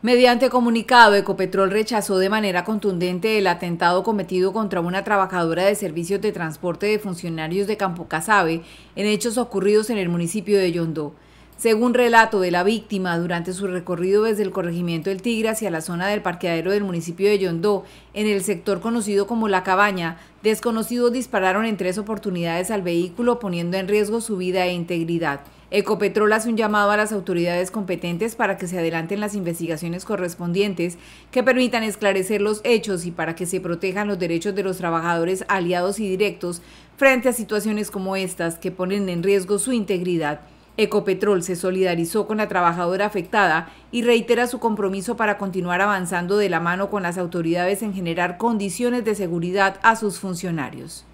Mediante comunicado, Ecopetrol rechazó de manera contundente el atentado cometido contra una trabajadora de servicios de transporte de funcionarios de Campo Casabe en hechos ocurridos en el municipio de Yondó. Según relato de la víctima, durante su recorrido desde el corregimiento del Tigre hacia la zona del parqueadero del municipio de Yondó, en el sector conocido como La Cabaña, desconocidos dispararon en tres oportunidades al vehículo poniendo en riesgo su vida e integridad. Ecopetrol hace un llamado a las autoridades competentes para que se adelanten las investigaciones correspondientes que permitan esclarecer los hechos y para que se protejan los derechos de los trabajadores aliados y directos frente a situaciones como estas que ponen en riesgo su integridad. Ecopetrol se solidarizó con la trabajadora afectada y reitera su compromiso para continuar avanzando de la mano con las autoridades en generar condiciones de seguridad a sus funcionarios.